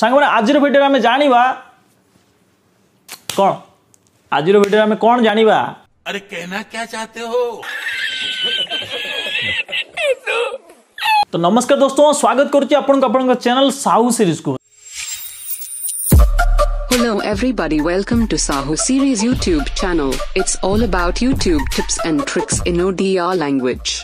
सांग आज ଭିଡ଼ିଓରେ ଆମେ ଜାଣିବା କ'ଣ ଆଜିର ଭିଡ଼ିଓରେ ଆମେ କ'ଣ ଜାଣିବା अरे कहना क्या चाहते हो तो नमस्कार दोस्तों स्वागत कर चैनल साहू सीरीज को Hello everybody welcome to Sahu series YouTube channel. It's all about YouTube tips and tricks in ODR language.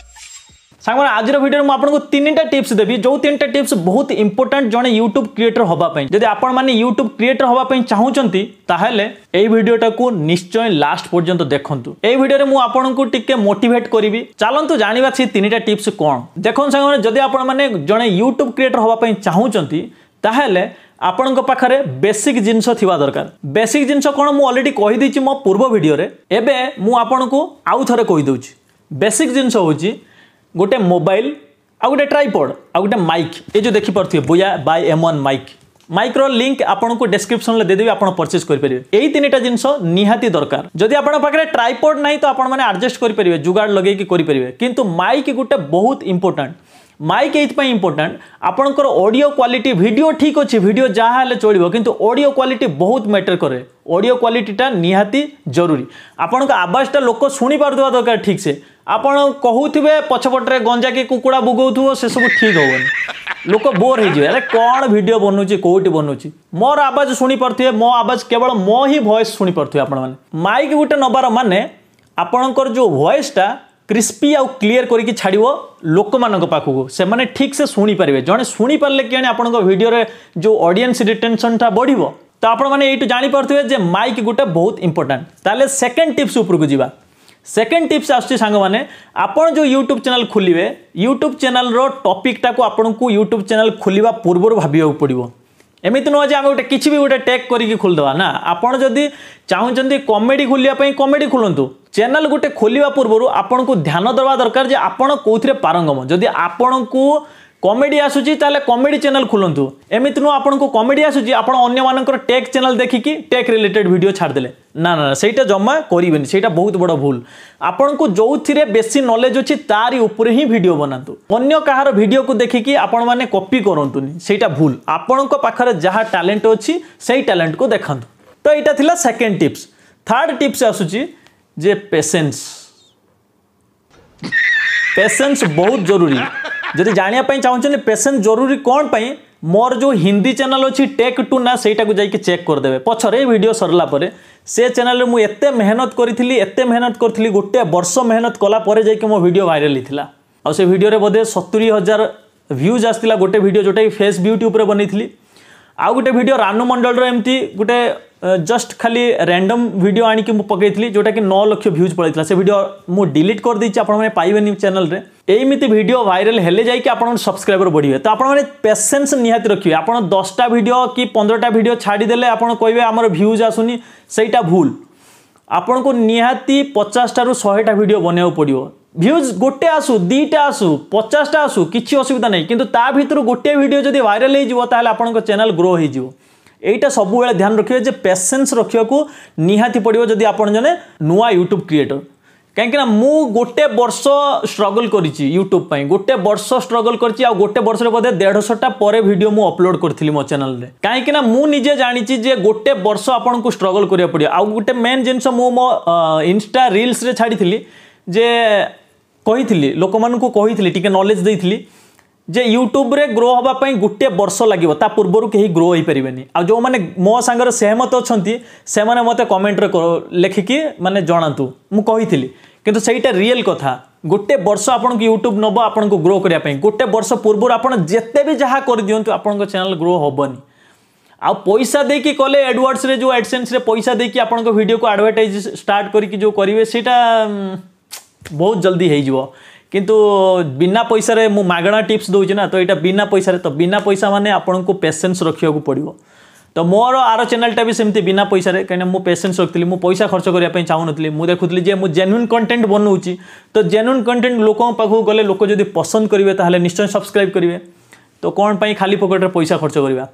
ସାଙ୍ଗମାନେ ଆଜିର ଭିଡ଼ିଓରେ ମୁଁ ଆପଣଙ୍କୁ ତିନିଟା ଟିପ୍ସ ଦେବି ଯେଉଁ ତିନିଟା ଟିପ୍ସ ବହୁତ ଇମ୍ପୋର୍ଟାଣ୍ଟ ଜଣେ ୟୁଟ୍ୟୁବ୍ କ୍ରିଏଟର ହେବା ପାଇଁ ଯଦି ଆପଣମାନେ ୟୁଟ୍ୟୁବ୍ କ୍ରିଏଟର ହେବା ପାଇଁ ଚାହୁଁଛନ୍ତି ତାହେଲେ ଏଇ ଭିଡ଼ିଓଟାକୁ ନିଶ୍ଚୟ ଲାଷ୍ଟ ପର୍ଯ୍ୟନ୍ତ ଦେଖନ୍ତୁ ଏଇ ଭିଡ଼ିଓରେ ମୁଁ ଆପଣଙ୍କୁ ଟିକେ ମୋଟିଭେଟ୍ କରିବି ଚାଲନ୍ତୁ ଜାଣିବା ସେ ତିନିଟା ଟିପ୍ସ କ'ଣ ଦେଖନ୍ତୁ ସାଙ୍ଗମାନେ ଯଦି ଆପଣମାନେ ଜଣେ ୟୁଟ୍ୟୁବ୍ କ୍ରିଏଟର ହେବା ପାଇଁ ଚାହୁଁଛନ୍ତି ତାହେଲେ ଆପଣଙ୍କ ପାଖରେ ବେସିକ୍ ଜିନିଷ ଥିବା ଦରକାର ବେସିକ୍ ଜିନିଷ କ'ଣ ମୁଁ ଅଲରେଡ଼ି କହିଦେଇଛି ମୋ ପୂର୍ବ ଭିଡ଼ିଓରେ ଏବେ ମୁଁ ଆପଣଙ୍କୁ ଆଉ ଥରେ କହିଦେଉଛି ବେସିକ୍ ଜିନିଷ ହେଉଛି ଗୋଟେ ମୋବାଇଲ ଆଉ ଗୋଟେ ଟ୍ରାଇପଡ଼ ଆଉ ଗୋଟେ ମାଇକ୍ ଏ ଯେଉଁ ଦେଖିପାରୁଥିବେ Boya by M one mic মাইক্র লিঙ্ক আপনার ডেসক্রিপশন দেদেবি আপনার পরচেজ করে পেয়ে এই তিনটা জিনিস নিহতি দরকার যদি আপনার পাখে ট্রাইপোড নাই তো আপনার আডজস্ট করে পেয়ে জুগাড় লগাইকি করে পেয়ে কিন্তু মাইক গোটে বহুত ইম্পর্টাট মাইক এইপাই ইম্পর্টাট আপনার অডিও কোয়ালিটি ভিডিও ঠিক অছে ভিডিও যা হলে চলব কিন্তু অডিও কোয়ালিটি বহুত ম্যাটর করে অডিও কোয়ালিটিটা নিহতি জরুরি আপনার আওয়াজটা লোক শুনে পুয়া দরকার ঠিকসে ଆପଣ କହୁଥିବେ ପଛପଟରେ ଗଞ୍ଜା କି କୁକୁଡ଼ା ବୁଗଉଥିବ ସେସବୁ ଠିକ୍ ହେବନି ଲୋକ ବୋର୍ ହେଇଯିବେ ଆରେ କ'ଣ ଭିଡ଼ିଓ ବନୁଛି କେଉଁଠି ବନୁଛି ମୋର ଆବାଜ ଶୁଣିପାରୁଥିବେ ମୋ ଆବାଜ କେବଳ ମୋ ହିଁ ଭଏସ୍ ଶୁଣିପାରୁଥିବେ ଆପଣମାନେ ମାଇକ୍ ଗୋଟେ ନେବାର ମାନେ ଆପଣଙ୍କର ଯେଉଁ ଭଏସ୍ଟା କ୍ରିସ୍ପି ଆଉ କ୍ଲିଅର୍ କରିକି ଛାଡ଼ିବ ଲୋକମାନଙ୍କ ପାଖକୁ ସେମାନେ ଠିକ୍ ସେ ଶୁଣିପାରିବେ ଜଣେ ଶୁଣିପାରିଲେ କିଆଣି ଆପଣଙ୍କ ଭିଡ଼ିଓରେ ଯେଉଁ ଅଡ଼ିଏନ୍ସ ରିଟେନସନ୍ଟା ବଢ଼ିବ ତ ଆପଣମାନେ ଏଇଠୁ ଜାଣିପାରୁଥିବେ ଯେ ମାଇକ୍ ଗୋଟେ ବହୁତ ଇମ୍ପୋର୍ଟାଣ୍ଟ ତାହେଲେ ସେକେଣ୍ଡ ଟିପ୍ସ ଉପରକୁ ଯିବା ସେକେଣ୍ଡ ଟିପ୍ସ ଆସୁଛି ସାଙ୍ଗମାନେ ଆପଣ ଯେଉଁ ୟୁଟ୍ୟୁବ୍ ଚ୍ୟାନେଲ୍ ଖୋଲିବେ ୟୁଟ୍ୟୁବ୍ ଚ୍ୟାନେଲ୍ର ଟପିକ୍ଟାକୁ ଆପଣଙ୍କୁ ୟୁଟ୍ୟୁବ୍ ଚ୍ୟାନେଲ୍ ଖୋଲିବା ପୂର୍ବରୁ ଭାବିବାକୁ ପଡ଼ିବ ଏମିତି ନୁହଁ ଯେ ଆମେ ଗୋଟେ କିଛି ବି ଗୋଟେ ଟେକ୍ କରିକି ଖୋଲିଦେବା ନା ଆପଣ ଯଦି ଚାହୁଁଛନ୍ତି କମେଡ଼ି ଖୋଲିବା ପାଇଁ କମେଡ଼ି ଖୋଲନ୍ତୁ ଚ୍ୟାନେଲ୍ ଗୋଟେ ଖୋଲିବା ପୂର୍ବରୁ ଆପଣଙ୍କୁ ଧ୍ୟାନ ଦେବା ଦରକାର ଯେ ଆପଣ କେଉଁଥିରେ ପାରଙ୍ଗମ ଯଦି ଆପଣଙ୍କୁ কমেডি আসুচি তাহলে কমেডি চ্যানেল খুলন্তু এমিতি নু আপনার কমেডি আসুচি আপন অন্য মানকর টেক চ্যানেল দেখি কি টেক রিলেটেড ভিডিও ছাড় দিলে না না সেইটা জমা করবেন সেইটা বহুত বড় ভুল আপনার যৌথিরে বেশি নলেজ আছে তারি উপরে হি ভিডিও বানান্তু অন্য কাহার ভিডিও দেখি কি আপন মানে কপি করন্তু নি সেইটা ভুল আপনার পাখরে যাহা ট্যালেন্ট আছে সেই ট্যালেন্ট কু দেখান্তু তো এটা লা সেকেন্ড টিপস থার্ড টিপস আসুচি যে পেশেন্স পেশেন্স বহুত জরুরি যদি জাঁয়া চাহুন পেসেন্ট জরুরি কোণ পাই মোর যে হিন্দি চ্যানেল অছি টেক টু না সেইটাকে যাই চেক করেদেবে পছরে এই ভিডিও সরলা পরে সে চ্যানেলে মু এতে মেহনত করেছিলি এতে মেহনত করেছিলি গোটে বর্ষ মেহনত কলা পরে যাই মো ভিডিও ভাইরাল হয়েছিল আউ সে ভিডিওরে বোধে সতুরি হাজার ভিউজ আসছিল গোটে ভিডিও যেটা ফেস বিউটি উপরে বনাইছিলি आउ गोटे भिड रानु मण्डल एमती गोटे जस्ट खाली रैंडम भिड आणिक पकईली जोटा कि नौ लक्ष भ्यूज पलता से भिड मुझ डिलीट करदे आपने चैनल रे एमती भिड भाइराल हेले जा सब्सक्राइबर बढ़े तो आपसेन्स पेसेन्स रखिए आप दसटा भिड कि पंद्रह भिड छाड़देले आप कहे आमर भ्यूज आसुनी सहीटा भूल आपको निहाती पचासटा रू शहेटा भिड बनवाक पड़ो ভিউজ গোটে আসু দুইটা আসু পচাশটা আসু কিছু অসুবিধা নেই কিন্তু তা ভিতর গোটে ভিডিও যদি ভাইরাল হয়ে যাব তাহলে আপনার চ্যানেল গ্রো হয়েযিব এইটা সবুবে ধ্যান রাখবে যে পেসেন্স রাখবাকে নিহতি পড়ব যদি আপনার জনে নূয়া ইউট্যুব ক্রিয়েটর কাইকি না মু গোটে বর্ষ স্ট্রগল করেছি ইউট্যুব পাই গোটে বর্ষ স্ট্রগল করছি আর গোটে বর্ষরে বোধে দেড়শটা পরে ভিডিও মু অপলোড করি মো চ্যানেলে কাইকি না মু নিজে জাঁচি যে গোটে বর্ষ আপনার স্ট্রগল করা পড়ে আউ গোটে মেন জিনিস মু মো ইনস্টা রিলসরে ছাড়ি যে କହିଥିଲି ଲୋକମାନଙ୍କୁ କହିଥିଲି ଟିକେ ନଲେଜ୍ ଦେଇଥିଲି ଯେ ୟୁଟ୍ୟୁବ୍ରେ ଗ୍ରୋ ହେବା ପାଇଁ ଗୋଟିଏ ବର୍ଷ ଲାଗିବ ତା ପୂର୍ବରୁ କେହି ଗ୍ରୋ ହୋଇପାରିବେନି ଆଉ ଯେଉଁମାନେ ମୋ ସାଙ୍ଗରେ ସହମତ ଅଛନ୍ତି ସେମାନେ ମୋତେ କମେଣ୍ଟରେ ଲେଖିକି ମାନେ ଜଣାନ୍ତୁ ମୁଁ କହିଥିଲି କିନ୍ତୁ ସେଇଟା ରିଏଲ୍ କଥା ଗୋଟେ ବର୍ଷ ଆପଣଙ୍କୁ ୟୁଟ୍ୟୁବ୍ ନେବ ଆପଣଙ୍କୁ ଗ୍ରୋ କରିବା ପାଇଁ ଗୋଟେ ବର୍ଷ ପୂର୍ବରୁ ଆପଣ ଯେତେ ବି ଯାହା କରିଦିଅନ୍ତୁ ଆପଣଙ୍କ ଚ୍ୟାନେଲ୍ ଗ୍ରୋ ହେବନି ଆଉ ପଇସା ଦେଇକି କଲେ ଏଡ଼ୱାର୍ଡ଼ସ୍ରେ ଯେଉଁ ଆଡ଼ସେନ୍ସରେ ପଇସା ଦେଇକି ଆପଣଙ୍କ ଭିଡ଼ିଓକୁ ଆଡ଼ଭର୍ଟାଇଜ୍ ଷ୍ଟାର୍ଟ କରିକି ଯେଉଁ କରିବେ ସେଇଟା ବହୁତ ଜଲ୍ଦି ହେଇଯିବ କିନ୍ତୁ ବିନା ପଇସାରେ ମୁଁ ମାଗଣା ଟିପ୍ସ ଦେଉଛି ନା ତ ଏଇଟା ବିନା ପଇସାରେ ତ ବିନା ପଇସା ମାନେ ଆପଣଙ୍କୁ ପେସେନ୍ସ ରଖିବାକୁ ପଡ଼ିବ ତ ମୋର ଆର ଚ୍ୟାନେଲଟା ବି ସେମିତି ବିନା ପଇସାରେ କାହିଁକିନା ମୁଁ ପେସେନ୍ସ ରଖିଥିଲି ମୁଁ ପଇସା ଖର୍ଚ୍ଚ କରିବା ପାଇଁ ଚାହୁଁନଥିଲି ମୁଁ ଦେଖୁଥିଲି ଯେ ମୁଁ ଜେନ୍ୟୁନ୍ କଣ୍ଟେଣ୍ଟ ବନାଉଛି ତ ଜେନ୍ୟୁନ୍ କଣ୍ଟେଣ୍ଟ ଲୋକଙ୍କ ପାଖକୁ ଗଲେ ଲୋକ ଯଦି ପସନ୍ଦ କରିବେ ତାହେଲେ ନିଶ୍ଚୟ ସବସ୍କ୍ରାଇବ୍ କରିବେ ତ କ'ଣ ପାଇଁ ଖାଲି ପକେଟରେ ପଇସା ଖର୍ଚ୍ଚ କରିବା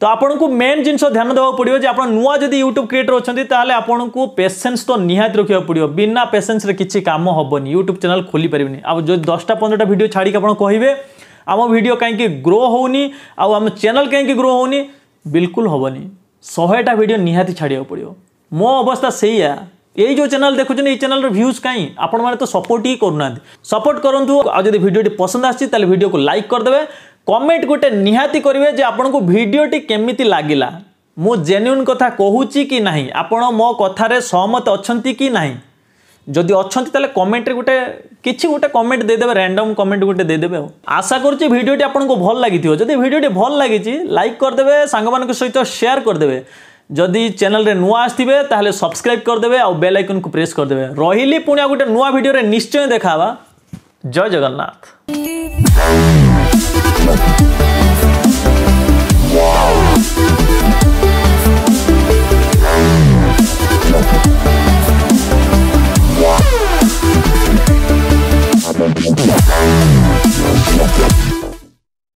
तो आपको मेन जिन ध्यान देवा पड़ो तो जो आप नुआ जब यूट्यूब क्रिएटर अच्छा आपको पेसेन्स तो निहाती रखा पड़ो बिना पेसेंस किसी कम हेनी यूट्यूब चैनल खोली पारे आ दसटा पंद्रह भिड छाड़ी आप कहे आम भिड कहीं ग्रो होम आम चैनल कहीं ग्रो हो बिल्कुल हेनी शहेटा भिड निहाँ छाड़ा पड़ो मो अवस्था से ये जो चैनल দেখুছেন ये चैनल भ्यूज कहीं आपने तो सपोर्ट ही करना सपोर्ट करूँ आदि भिडियो पसंद आसी আসছে को लाइक লাইক करदे কমেন্ট গোটে নিহাতি করবে যে আপনার ভিডিওটি কেমিতি লাগিলা মু জেনুইন কথা কুচি কি না আপনার মো কথার সহমত অনেক কি না যদি অনেক তাহলে কমেন্টরে গোটে কিছু গোটে কমেন্ট দিয়েদেবে র্যান্ডম কমেন্ট গোটে দিয়েদেবে আশা করছি ভিডিওটি আপনার ভাল লাগিথিব যদি ভিডিওটি ভাল লাগিছি লাইক করেদেবে সাংগ মান সহিত সেয়ার করেদেবে যদি চ্যানেলে নূয়া আসবে তাহলে সবসক্রাইব করেদেবে আর বেল আইকন কু প্রেস করেদেবে রহিলি পুঁ গোটে নূয়া ভিডিওরে নিশ্চয় দেখা হবা জয় জগন্নাথ Thank